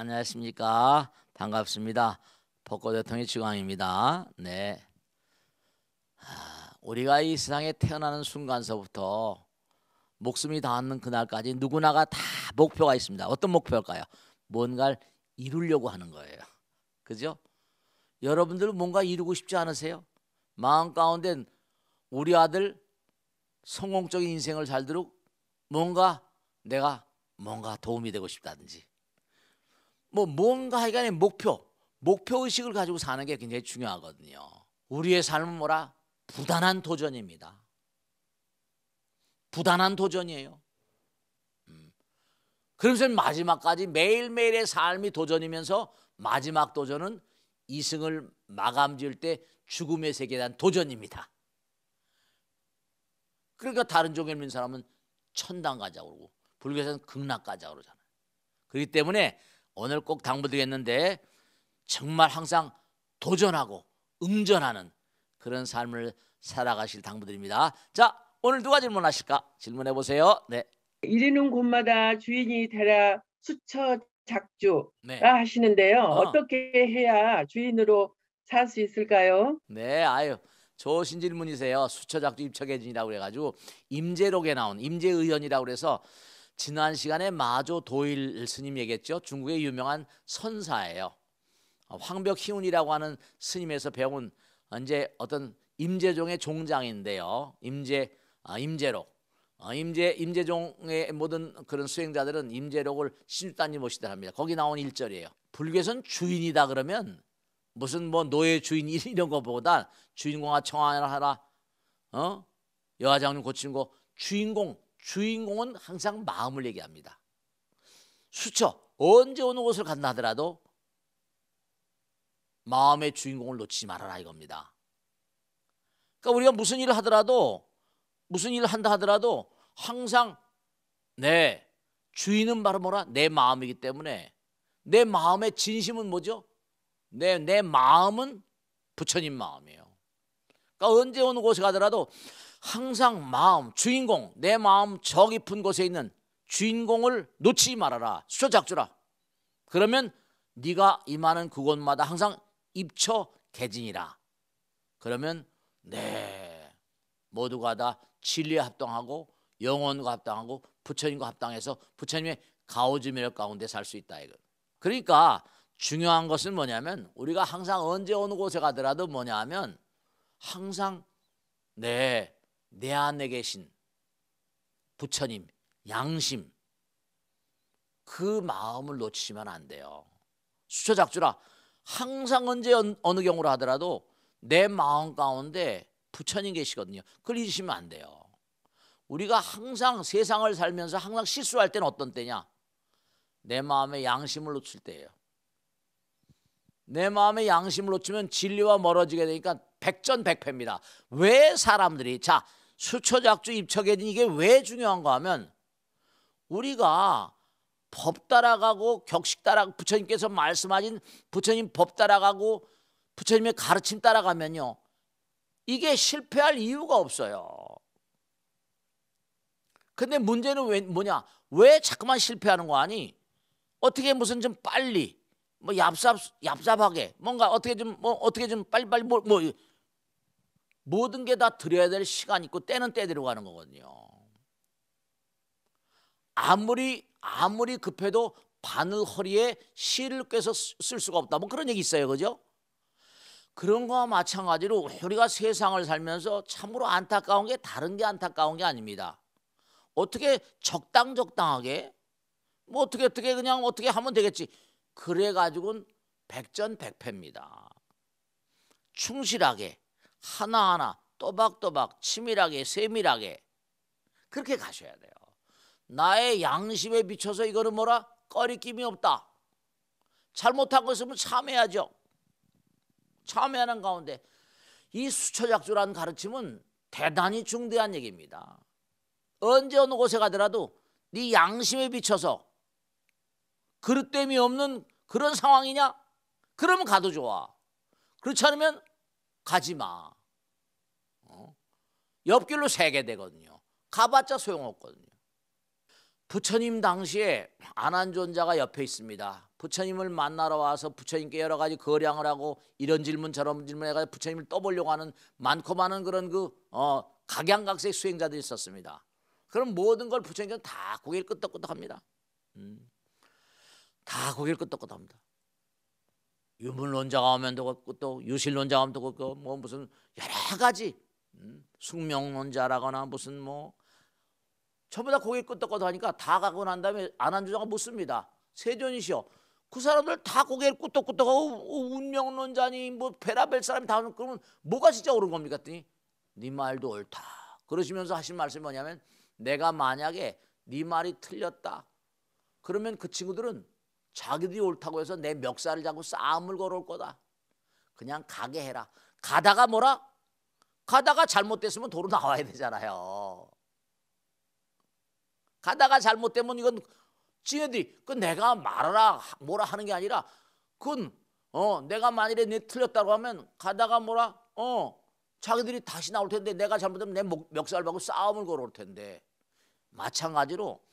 안녕하십니까? 반갑습니다. 벚꽃대통령 지광입니다. 네. 우리가 이 세상에 태어나는 순간서부터 목숨이 닿는 그날까지 누구나가 다 목표가 있습니다. 어떤 목표일까요? 뭔가를 이루려고 하는 거예요. 그죠? 여러분들 뭔가 이루고 싶지 않으세요? 마음 가운데 우리 아들 성공적인 인생을 살도록 뭔가 내가 뭔가 도움이 되고 싶다든지 뭐 뭔가 하여간에 목표, 목표 의식을 가지고 사는 게 굉장히 중요하거든요. 우리의 삶은 뭐라? 부단한 도전입니다. 부단한 도전이에요. 음. 그러면서 마지막까지 매일매일의 삶이 도전이면서 마지막 도전은 이승을 마감 지을 때 죽음의 세계에 대한 도전입니다. 그러니까 다른 종교를 믿는 사람은 천당 가자고 그러고 불교에서는 극락 가자고 그러잖아요. 그렇기 때문에 오늘 꼭 당부드리겠는데 정말 항상 도전하고 응전하는 그런 삶을 살아가실 당부드립니다. 자, 오늘 누가 질문하실까? 질문해 보세요. 네. 이르는 곳마다 주인이 되라 수처 작주 네. 하시는데요. 어. 떻게 해야 주인으로 살 수 있을까요? 네, 아유. 좋으신 질문이세요. 수처작주 입척해진이라고 그가지고 임재록에 나온 임재의원이라고 그서 지난 시간에 마조 도일 스님 얘기했죠. 중국의 유명한 선사예요. 어, 황벽희운이라고 하는 스님에서 배운 이제 어떤 임재종의 종장인데요. 임재 아, 임재록 어, 임재 임재종의 모든 그런 수행자들은 임재록을 신주단지 모시다 합니다. 거기 나온 일절이에요. 불교선 주인이다 그러면 무슨 뭐 노예 주인 이런 것보다 주인공아 청하라 하라 어 여화장님 고친 거 주인공 주인공은 항상 마음을 얘기합니다. 수처 언제 어느 곳을 간다 하더라도 마음의 주인공을 놓치지 말아라 이겁니다. 그러니까 우리가 무슨 일을 하더라도 무슨 일을 한다 하더라도 항상 내 네, 주인은 바로 뭐라 내 마음이기 때문에 내 마음의 진심은 뭐죠? 내내 네, 마음은 부처님 마음이에요. 그러니까 언제 어느 곳에 가더라도 항상 마음 주인공 내 마음 저 깊은 곳에 있는 주인공을 놓치지 말아라 수초작주라 그러면 네가 임하는 그곳마다 항상 입처 개진이라 그러면 네 모두가 다 진리에 합당하고 영혼과 합당하고 부처님과 합당해서 부처님의 가오지 매력 가운데 살 수 있다 이거 그러니까 중요한 것은 뭐냐면 우리가 항상 언제 어느 곳에 가더라도 뭐냐면 항상 네내 안에 계신 부처님 양심 그 마음을 놓치시면 안 돼요. 수초작주라 항상 언제 어느 경우로 하더라도 내 마음 가운데 부처님 계시거든요. 그걸 잊으시면 안 돼요. 우리가 항상 세상을 살면서 항상 실수할 때는 어떤 때냐? 내 마음의 양심을 놓칠 때예요. 내 마음의 양심을 놓치면 진리와 멀어지게 되니까 백전백패입니다. 왜 사람들이 자 수초작주 입척에는 이게 왜 중요한가 하면 우리가 법 따라가고 격식 따라 부처님께서 말씀하신 부처님 법 따라가고 부처님의 가르침 따라가면요 이게 실패할 이유가 없어요. 근데 문제는 왜 뭐냐 왜 자꾸만 실패하는 거 아니? 어떻게 무슨 좀 빨리 뭐 얍삽 얍삽하게 뭔가 어떻게 좀 뭐 어떻게 좀 빨리빨리 뭐, 뭐 모든 게 다 드려야 될 시간 있고 때는 때대로 가는 거거든요. 아무리 아무리 급해도 바늘 허리에 실을 꿰서 쓸 수가 없다. 뭐 그런 얘기 있어요, 그죠? 그런 거와 마찬가지로 우리가 세상을 살면서 참으로 안타까운 게 다른 게 안타까운 게 아닙니다. 어떻게 적당 적당하게 뭐 어떻게 어떻게 그냥 어떻게 하면 되겠지. 그래 가지고는 백전백패입니다. 충실하게 하나하나 또박또박 치밀하게 세밀하게 그렇게 가셔야 돼요. 나의 양심에 비춰서 이거는 뭐라? 꺼리낌이 없다. 잘못한 것이면 참해야죠. 참해하는 가운데 이수처작조라는 가르침은 대단히 중대한 얘기입니다. 언제 어느 곳에 가더라도 네 양심에 비춰서 그릇됨이 없는 그런 상황이냐? 그러면 가도 좋아. 그렇지 않으면 가지 마. 어? 옆길로 세게 되거든요. 가봤자 소용없거든요. 부처님 당시에 안한존자가 옆에 있습니다. 부처님을 만나러 와서 부처님께 여러 가지 거량을 하고 이런 질문 저런 질문해가지고 부처님을 떠보려고 하는 많고 많은 그런 그 어, 각양각색 수행자들이 있었습니다. 그럼 모든 걸 부처님께서 다 고개를 끄덕끄덕합니다. 음. 다 고개를 끄덕끄덕합니다. 유물론자가 오면 또, 또 유실론자가 오면 또, 뭐 무슨 여러 가지 음, 숙명론자라거나 무슨 뭐 전부 다 고개 끄덕끄덕 하니까 다 가고 난 다음에 안 한주자가 묻습니다. 세존이시여. 그 사람들 다 고개를 끄덕끄덕하고 어, 어, 운명론자니 뭐 베라벨 사람이 다 하는 그러면 뭐가 진짜 옳은 겁니까? 했더니 네 말도 옳다. 그러시면서 하신 말씀이 뭐냐면 내가 만약에 네 말이 틀렸다. 그러면 그 친구들은 자기들이 옳다고 해서 내 멱살을 잡고 싸움을 걸어올 거다. 그냥 가게 해라. 가다가 뭐라? 가다가 잘못됐으면 도로 나와야 되잖아요. 가다가 잘못되면 이건 지네들이 그 내가 말하라 뭐라 하는 게 아니라 그건 어 내가 만일에 내 틀렸다고 하면 가다가 뭐라 어 자기들이 다시 나올 텐데 내가 잘못되면내 멱살 박고 싸움을 걸어올 텐데 마찬가지로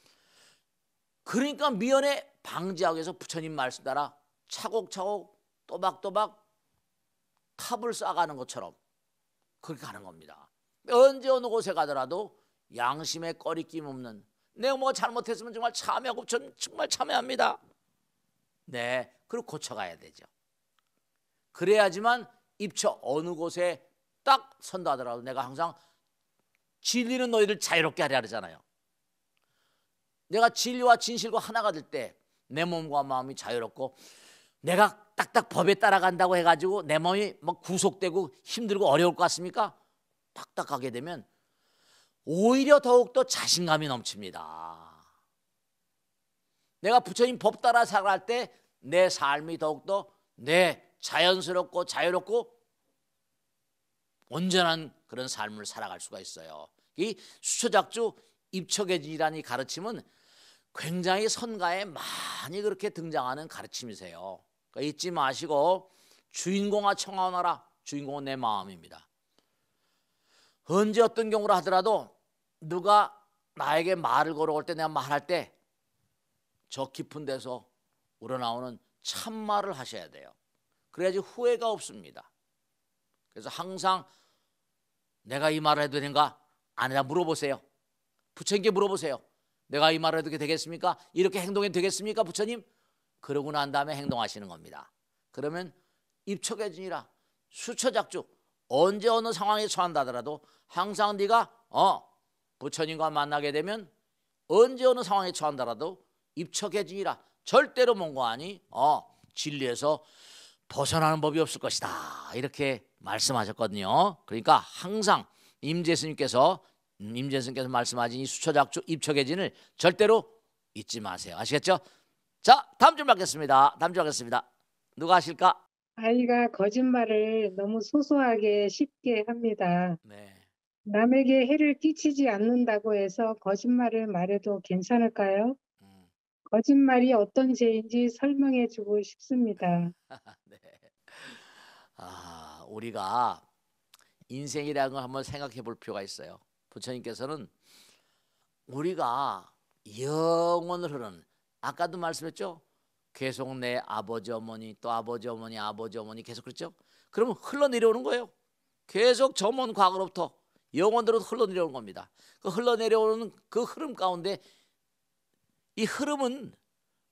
그러니까 미연에 방지하기 위해서 부처님 말씀 따라 차곡차곡 또박또박 탑을 쌓아가는 것처럼 그렇게 가는 겁니다. 언제 어느 곳에 가더라도 양심에 꺼리낌 없는 내가 뭐 잘못했으면 정말 참여하고 전 정말 참여합니다. 네, 그리고 고쳐가야 되죠. 그래야지만 입처 어느 곳에 딱 선다 하더라도 내가 항상 진리는 너희를 자유롭게 하려 하잖아요. 내가 진리와 진실과 하나가 될 때 내 몸과 마음이 자유롭고 내가 딱딱 법에 따라간다고 해가지고 내 몸이 막 구속되고 힘들고 어려울 것 같습니까? 딱딱하게 되면 오히려 더욱더 자신감이 넘칩니다. 내가 부처님 법 따라 살아갈 때내 삶이 더욱더 내 자연스럽고 자유롭고 온전한 그런 삶을 살아갈 수가 있어요. 이 수초작주 입척해지라니 가르침은 굉장히 선가에 많이 그렇게 등장하는 가르침이세요. 그러니까 잊지 마시고 주인공아 청하오나라. 주인공은 내 마음입니다. 언제 어떤 경우라 하더라도 누가 나에게 말을 걸어올 때 내가 말할 때 저 깊은 데서 우러나오는 참말을 하셔야 돼요. 그래야지 후회가 없습니다. 그래서 항상 내가 이 말을 해도 되는가? 아니라 물어보세요. 부처님께 물어보세요. 내가 이 말을 어떻게 되겠습니까? 이렇게 행동이 되겠습니까? 부처님? 그러고 난 다음에 행동하시는 겁니다. 그러면 입척해지니라 수처작주 언제 어느 상황에 처한다더라도 항상 네가 어 부처님과 만나게 되면 언제 어느 상황에 처한다라도 입척해지니라 절대로 몽거하니어 진리에서 벗어나는 법이 없을 것이다 이렇게 말씀하셨거든요. 그러니까 항상 임재 스님께서 음, 임재승께서 말씀하신 이 수초작주 입척해진을 절대로 잊지 마세요. 아시겠죠? 자, 다음 줄 받겠습니다. 다음 줄 받겠습니다. 누가 하실까? 아이가 거짓말을 너무 소소하게 쉽게 합니다. 네. 남에게 해를 끼치지 않는다고 해서 거짓말을 말해도 괜찮을까요? 음. 거짓말이 어떤 죄인지 설명해 주고 싶습니다. 네. 아, 우리가 인생이라는 걸 한번 생각해 볼 필요가 있어요. 부처님께서는 우리가 영원을 흐르는 아까도 말씀했죠. 계속 내 아버지 어머니 또 아버지 어머니 아버지 어머니 계속 그랬죠. 그러면 흘러내려오는 거예요. 계속 점원 과거로부터 영원으로 흘러내려오는 겁니다. 그 흘러내려오는 그 흐름 가운데 이 흐름은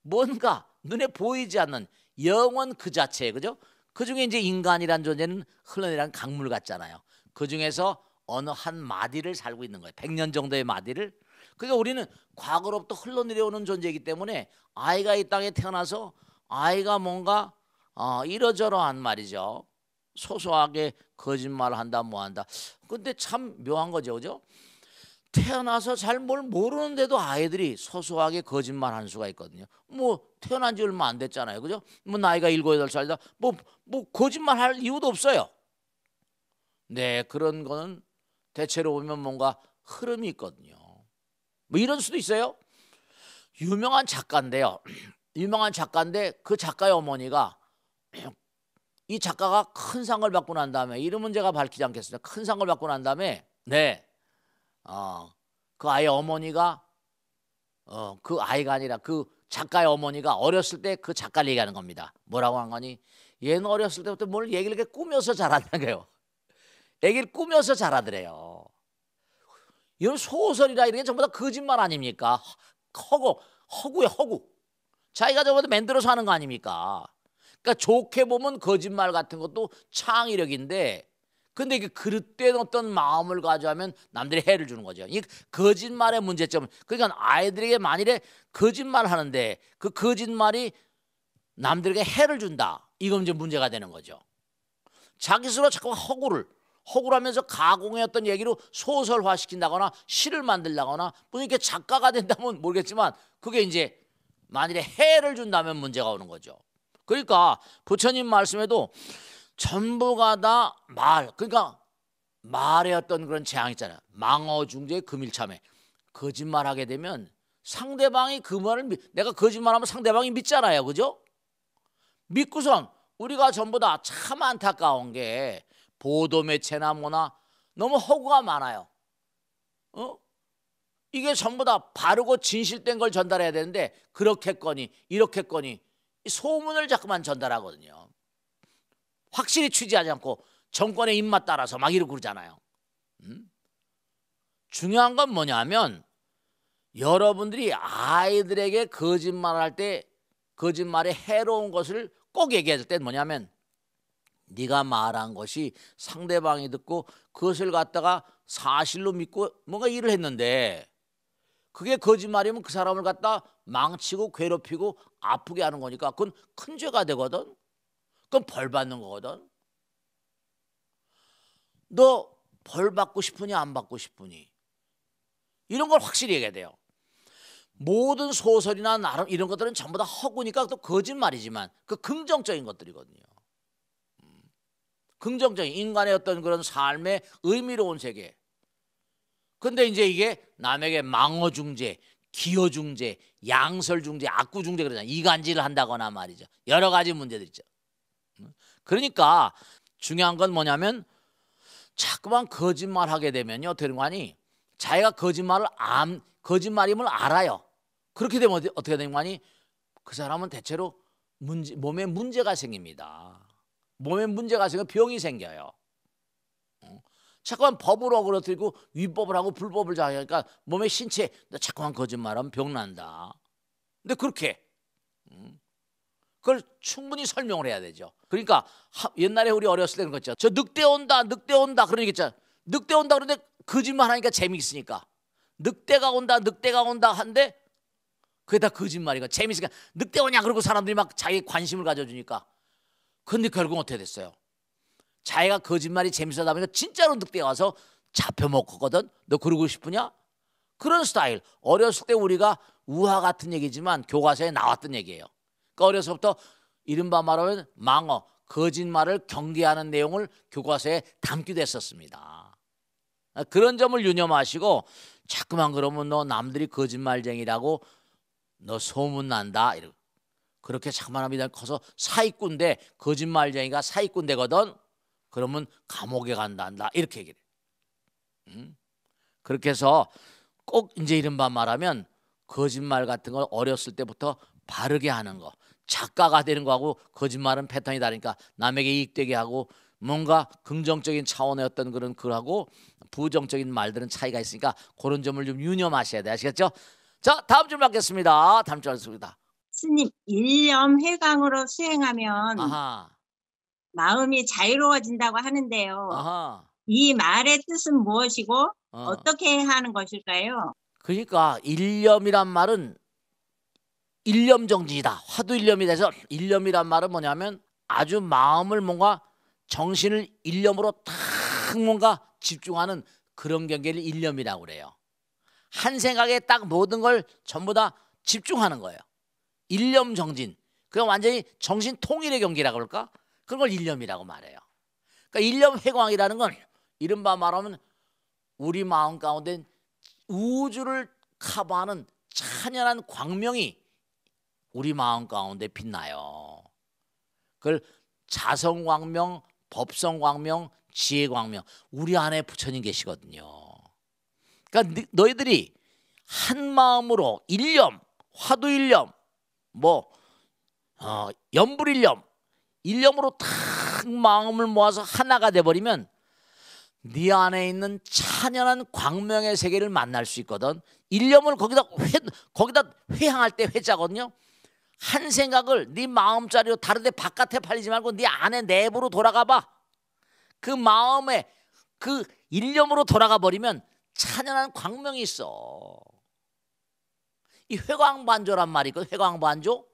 뭔가 눈에 보이지 않는 영원 그 자체 그죠? 그 중에 이제 인간이란 존재는 흘러내리는 강물 같잖아요. 그 중에서 어느 한 마디를 살고 있는 거예요. 100년 정도의 마디를. 그러니까 우리는 과거로부터 흘러내려오는 존재이기 때문에 아이가 이 땅에 태어나서 아이가 뭔가 어, 이러저러한 말이죠. 소소하게 거짓말을 한다 뭐 한다. 근데 참 묘한 거죠. 그죠? 태어나서 잘 뭘 모르는데도 아이들이 소소하게 거짓말 한 수가 있거든요. 뭐 태어난 지 얼마 안 됐잖아요. 그죠? 뭐 나이가 7, 8 살이다. 뭐뭐 뭐 거짓말 할 이유도 없어요. 네, 그런 거는 대체로 보면 뭔가 흐름이 있거든요. 뭐 이런 수도 있어요. 유명한 작가인데요. 유명한 작가인데 그 작가의 어머니가 이 작가가 큰 상을 받고 난 다음에 이름은 제가 밝히지 않겠습니다. 큰 상을 받고 난 다음에 네, 어, 그 아이 어머니가 어, 그 아이가 아니라 그 작가의 어머니가 어렸을 때 그 작가를 얘기하는 겁니다. 뭐라고 한 거니? 얘는 어렸을 때부터 뭘 얘기를 꾸며서 잘하냐고요. 얘기를 꾸며서 잘하더래요. 이런 소설이라 이런 게 전부 다 거짓말 아닙니까? 허구, 허구에 허구. 자기가 저것도 만들어서 하는 거 아닙니까? 그러니까 좋게 보면 거짓말 같은 것도 창의력인데 근데 이게 그릇된 어떤 마음을 가져하면 남들이 해를 주는 거죠. 이 거짓말의 문제점. 그러니까 아이들에게 만일에 거짓말 하는데 그 거짓말이 남들에게 해를 준다. 이건 이제 문제가 되는 거죠. 자기 스스로 자꾸 허구를 허구하면서가공했던 얘기로 소설화시킨다거나 시를 만들다거나 뭐 이렇게 작가가 된다면 모르겠지만 그게 이제 만일에 해를 준다면 문제가 오는 거죠. 그러니까 부처님 말씀에도 전부가 다 말, 그러니까 말의 어떤 그런 재앙 있잖아요. 망어중재 금일참에 거짓말하게 되면 상대방이 그 말을 믿, 내가 거짓말하면 상대방이 믿잖아요, 그죠? 믿고선 우리가 전부 다 참 안타까운 게 보도매체나 뭐나 너무 허구가 많아요. 어? 이게 전부 다 바르고 진실된 걸 전달해야 되는데 그렇게거니 이렇게거니 소문을 자꾸만 전달하거든요. 확실히 취재하지 않고 정권의 입맛 따라서 막 이러고 그러잖아요. 음? 중요한 건 뭐냐면 여러분들이 아이들에게 거짓말할 때 거짓말에 해로운 것을 꼭 얘기해줄 때 뭐냐면 네가 말한 것이 상대방이 듣고 그것을 갖다가 사실로 믿고 뭔가 일을 했는데 그게 거짓말이면 그 사람을 갖다 망치고 괴롭히고 아프게 하는 거니까 그건 큰 죄가 되거든. 그건 벌 받는 거거든. 너 벌 받고 싶으니 안 받고 싶으니 이런 걸 확실히 얘기해야 돼요. 모든 소설이나 나름 이런 것들은 전부 다 허구니까 또 거짓말이지만 그 긍정적인 것들이거든요. 긍정적인 인간의 어떤 그런 삶의 의미로운 세계. 근데 이제 이게 남에게 망어중재, 기어중재, 양설중재, 악구중재 그러잖아요. 이간질을 한다거나 말이죠. 여러 가지 문제들 있죠. 그러니까 중요한 건 뭐냐면 자꾸만 거짓말하게 되면요. 어떻게 되는 거 아니? 자기가 거짓말을 암, 거짓말임을 알아요. 그렇게 되면 어떻게 되는 거 아니? 그 사람은 대체로 문제, 몸에 문제가 생깁니다. 몸에 문제가 생겨 병이 생겨요. 자꾸만 법으로 그러뜨고 위법을 하고 불법을 자하니까 몸의 신체 너 자꾸만 거짓말하면 병난다. 근데 그렇게 그걸 충분히 설명을 해야 되죠. 그러니까 옛날에 우리 어렸을 때그거죠저 늑대 온다, 늑대 온다 그런 얘기 있잖아. 늑대 온다 그런데 거짓말 하니까 재미있으니까. 늑대가 온다, 늑대가 온다 한데 그게 다 거짓말이고 재미있으니까 늑대 오냐 그러고 사람들이 막 자기 관심을 가져주니까 근데 그 결국 어떻게 됐어요? 자기가 거짓말이 재밌어다 보니까 진짜로 늑대가 와서 잡혀먹었거든. 너 그러고 싶으냐? 그런 스타일. 어렸을 때 우리가 우화 같은 얘기지만 교과서에 나왔던 얘기예요. 그러니까 어려서부터 이른바 말하면 망어, 거짓말을 경계하는 내용을 교과서에 담기도 했었습니다. 그런 점을 유념하시고 자꾸만 그러면 너 남들이 거짓말쟁이라고 너 소문난다. 이러고 그렇게 자만함이 커서 사기꾼데 거짓말쟁이가 사기꾼 되거든 그러면 감옥에 간다한다 이렇게 얘기를 음? 그렇게 해서 꼭 이제 이른바 말하면 거짓말 같은 걸 어렸을 때부터 바르게 하는 거 작가가 되는 거하고 거짓말은 패턴이 다르니까 남에게 이익되게 하고 뭔가 긍정적인 차원의 어떤 그런 글하고 부정적인 말들은 차이가 있으니까 그런 점을 좀 유념하셔야 돼 아시겠죠? 자 다음 주 뵙겠습니다 다음 주 뵙겠습니다 스님 일념 해강으로 수행하면 아하. 마음이 자유로워진다고 하는데요. 아하. 이 말의 뜻은 무엇이고 어. 떻게 하는 것일까요? 그러니까 일념이란 말은 일념정진이다. 화두일념이 돼서 일념이란 말은 뭐냐면 아주 마음을 뭔가 정신을 일념으로 탁 뭔가 집중하는 그런 경계를 일념이라고 그래요. 한 생각에 딱 모든 걸 전부 다 집중하는 거예요. 일념 정진. 그건 완전히 정신 통일의 경기라고 할까? 그런 걸 일념이라고 말해요. 그러니까 일념 해광이라는 건 이른바 말하면 우리 마음 가운데 우주를 커버하는 찬연한 광명이 우리 마음 가운데 빛나요. 그걸 자성광명, 법성광명, 지혜광명 우리 안에 부처님 계시거든요. 그러니까 너희들이 한 마음으로 일념, 화두일념, 뭐 어, 염불일념 일념으로 탁 마음을 모아서 하나가 돼버리면 네 안에 있는 찬연한 광명의 세계를 만날 수 있거든. 일념을 거기다 회, 거기다 회항할 때 회자거든요. 한 생각을 네 마음자리로 다른데 바깥에 팔리지 말고 네 안에 내부로 돌아가봐. 그 마음에 그 일념으로 돌아가 버리면 찬연한 광명이 있어. 이 회광반조란 말이 있거든. 회광반조.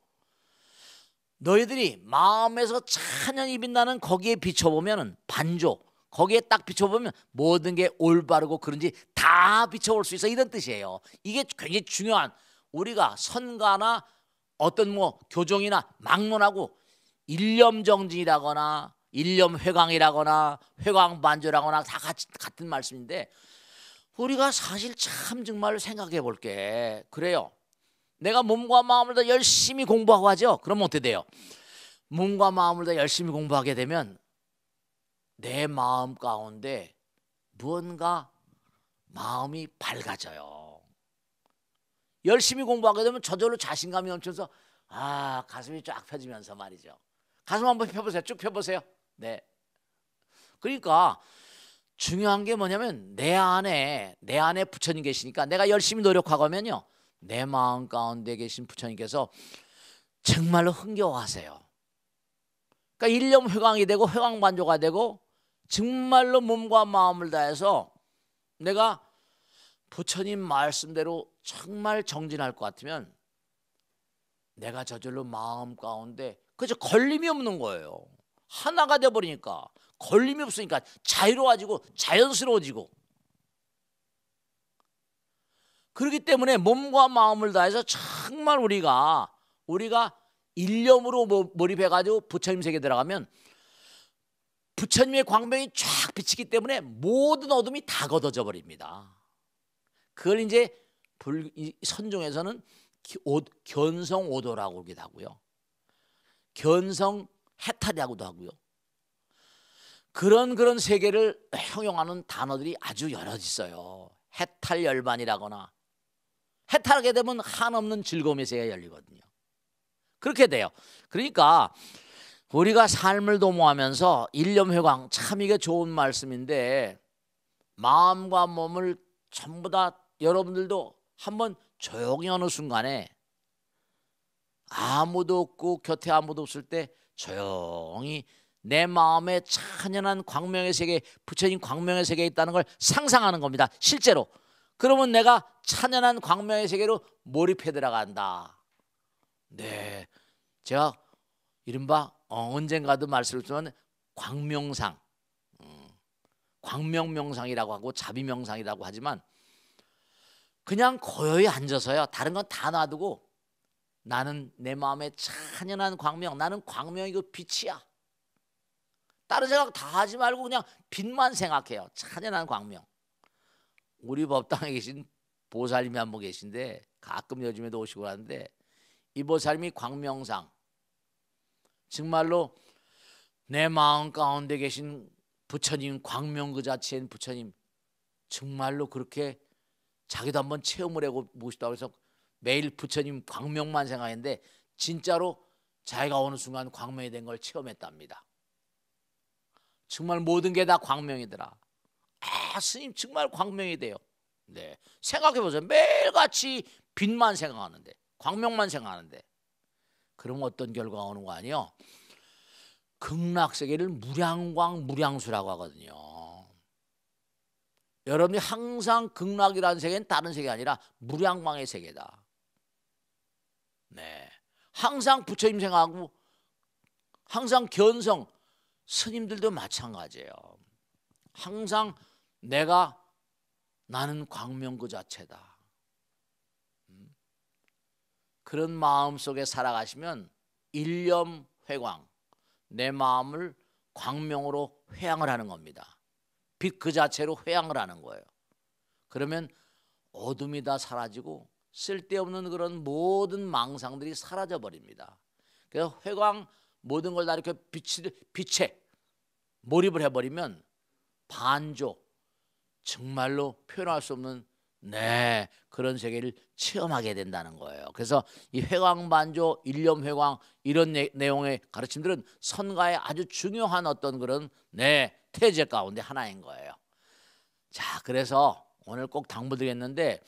너희들이 마음에서 찬연히 빛나는 거기에 비춰보면 반조. 거기에 딱 비춰보면 모든 게 올바르고 그런지 다 비춰볼 수 있어. 이런 뜻이에요. 이게 굉장히 중요한 우리가 선가나 어떤 뭐 교정이나 막론하고 일념정진이라거나 일념회광이라거나 회광반조라거나 다 같이 같은 말씀인데 우리가 사실 참 정말 생각해 볼게 그래요. 내가 몸과 마음을 다 열심히 공부하고 하죠. 그럼 어떻게 돼요? 몸과 마음을 다 열심히 공부하게 되면 내 마음 가운데 무언가 마음이 밝아져요. 열심히 공부하게 되면 저절로 자신감이 넘쳐서 아 가슴이 쫙 펴지면서 말이죠. 가슴 한번 펴보세요. 쭉 펴보세요. 네. 그러니까 중요한 게 뭐냐면 내 안에 내 안에 부처님 계시니까 내가 열심히 노력하고 하면요 내 마음 가운데 계신 부처님께서 정말로 흥겨워하세요. 그러니까 일념 회광이 되고 회광 반조가 되고 정말로 몸과 마음을 다해서 내가 부처님 말씀대로 정말 정진할 것 같으면 내가 저절로 마음 가운데 그저 걸림이 없는 거예요. 하나가 돼 버리니까 걸림이 없으니까 자유로워지고 자연스러워지고 그렇기 때문에 몸과 마음을 다해서 정말 우리가 우리가 일념으로 몰입해 가지고 부처님 세계에 들어가면 부처님의 광명이 쫙 비치기 때문에 모든 어둠이 다 걷어져 버립니다. 그걸 이제 불, 선종에서는 견성 오도라고 하기도 하고요. 견성 해탈이라고도 하고요. 그런 그런 세계를 형용하는 단어들이 아주 여러 있어요. 해탈 열반이라거나 해탈하게 되면 한없는 즐거움의 새가 열리거든요. 그렇게 돼요. 그러니까 우리가 삶을 도모하면서 일념회광 참 이게 좋은 말씀인데 마음과 몸을 전부 다 여러분들도 한번 조용히 어느 순간에 아무도 없고 곁에 아무도 없을 때 조용히 내 마음에 찬연한 광명의 세계 부처님 광명의 세계에 있다는 걸 상상하는 겁니다. 실제로 그러면 내가 찬연한 광명의 세계로 몰입해 들어간다. 네. 제가 이른바 어, 언젠가도 말씀드렸지만 광명상, 음, 광명명상이라고 하고 자비명상이라고 하지만 그냥 고요히 앉아서요. 다른 건 다 놔두고 나는 내 마음에 찬연한 광명, 나는 광명이고 빛이야. 다른 생각 다 하지 말고 그냥 빛만 생각해요. 찬연한 광명. 우리 법당에 계신 보살님이 한 분 계신데 가끔 요즘에도 오시고 하는데 이 보살님이 광명상 정말로 내 마음 가운데 계신 부처님 광명 그 자체인 부처님 정말로 그렇게 자기도 한 번 체험을 하고 모시다고 해서 매일 부처님 광명만 생각했는데 진짜로 자기가 어느 순간 광명이 된 걸 체험했답니다. 정말 모든 게 다 광명이더라. 아, 스님 정말 광명이 돼요. 네. 생각해 보세요. 매일같이 빛만 생각하는데, 광명만 생각하는데. 그럼 어떤 결과가 오는 거 아니에요? 극락세계를 무량광 무량수라고 하거든요. 여러분이 항상 극락이라는 세계는 다른 세계 아니라 무량광의 세계다. 네. 항상 부처님 생각하고 항상 견성 스님들도 마찬가지예요. 항상 내가 나는 광명 그 자체다. 음. 그런 마음 속에 살아가시면 일념 회광, 내 마음을 광명으로 회양을 하는 겁니다. 빛 그 자체로 회양을 하는 거예요. 그러면 어둠이 다 사라지고 쓸데없는 그런 모든 망상들이 사라져 버립니다. 그래서 회광 모든 걸 다 이렇게 빛이, 빛에 몰입을 해버리면 반조, 정말로 표현할 수 없는 네 그런 세계를 체험하게 된다는 거예요. 그래서 이 회광반조, 일념회광 이런 내, 내용의 가르침들은 선가의 아주 중요한 어떤 그런 네 태제 가운데 하나인 거예요. 자 그래서 오늘 꼭 당부드리겠는데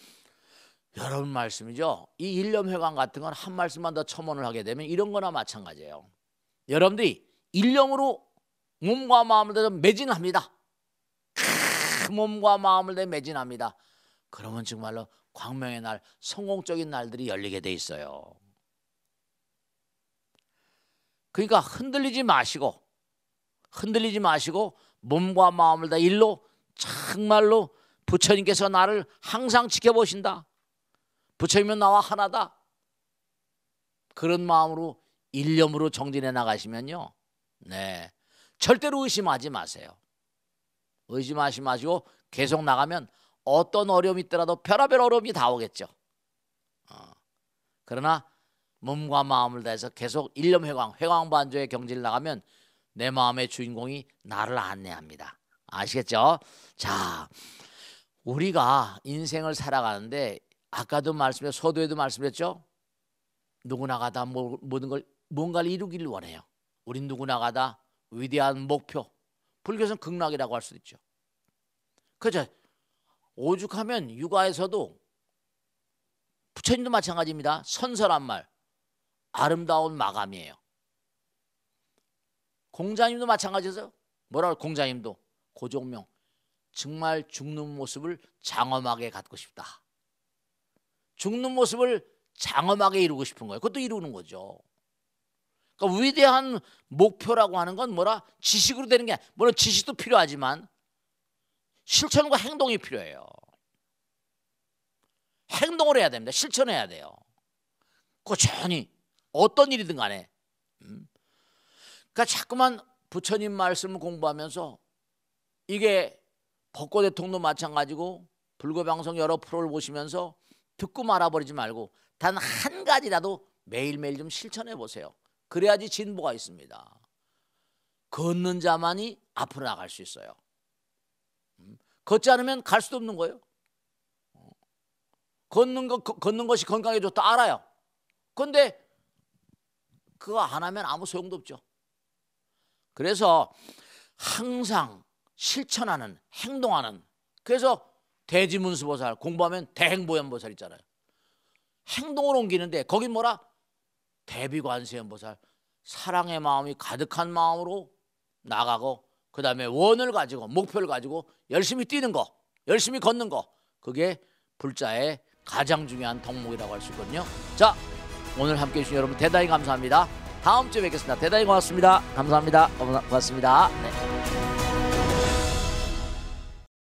여러분 말씀이죠. 이 일념회광 같은 건 한 말씀만 더 첨언을 하게 되면 이런 거나 마찬가지예요. 여러분들이 일념으로 몸과 마음을 매진합니다. 몸과 마음을 내 매진합니다. 그러면 정말로 광명의 날, 성공적인 날들이 열리게 돼 있어요. 그러니까 흔들리지 마시고 흔들리지 마시고 몸과 마음을 다 일로 정말로 부처님께서 나를 항상 지켜보신다. 부처님은 나와 하나다. 그런 마음으로 일념으로 정진해 나가시면요. 네. 절대로 의심하지 마세요. 의심하지 마시고 계속 나가면 어떤 어려움이 있더라도 별의별 어려움이 다 오겠죠. 어. 그러나 몸과 마음을 다해서 계속 일념 회광, 회광 반조의 경지를 나가면 내 마음의 주인공이 나를 안내합니다. 아시겠죠? 자, 우리가 인생을 살아가는데 아까도 말씀해 서도에도 말씀했죠. 누구나가 다 모든 걸 뭔가를 이루기를 원해요. 우린 누구나가 다 위대한 목표, 불교에서는 극락이라고 할 수도 있죠. 그죠? 오죽하면 육아에서도 부처님도 마찬가지입니다. 선설한 말, 아름다운 마감이에요. 공자님도 마찬가지죠 뭐라고 공자님도 고종명 정말 죽는 모습을 장엄하게 갖고 싶다. 죽는 모습을 장엄하게 이루고 싶은 거예요. 그것도 이루는 거죠. 그러니까 위대한 목표라고 하는 건 뭐라 지식으로 되는 게 물론 지식도 필요하지만 실천과 행동이 필요해요. 행동을 해야 됩니다. 실천해야 돼요. 꾸준히 어떤 일이든 간에. 음. 그러니까 자꾸만 부처님 말씀을 공부하면서 이게 벚꽃 대통도 마찬가지고 불교방송 여러 프로를 보시면서 듣고 말아버리지 말고 단 한 가지라도 매일매일 좀 실천해 보세요. 그래야지 진보가 있습니다. 걷는 자만이 앞으로 나갈 수 있어요. 음? 걷지 않으면 갈 수도 없는 거예요. 걷는 거 걷는 것이 건강에 좋다 알아요. 근데 그거 안 하면 아무 소용도 없죠. 그래서 항상 실천하는 행동하는 그래서 대지문수보살 공부하면 대행보현보살 있잖아요. 행동으 옮기는데 거긴 뭐라 대비관세음보살 사랑의 마음이 가득한 마음으로 나가고 그 다음에 원을 가지고 목표를 가지고 열심히 뛰는 거 열심히 걷는 거 그게 불자의 가장 중요한 덕목이라고 할 수 있거든요 자 오늘 함께해 주신 여러분 대단히 감사합니다 다음 주에 뵙겠습니다 대단히 고맙습니다 감사합니다 고맙습니다 네.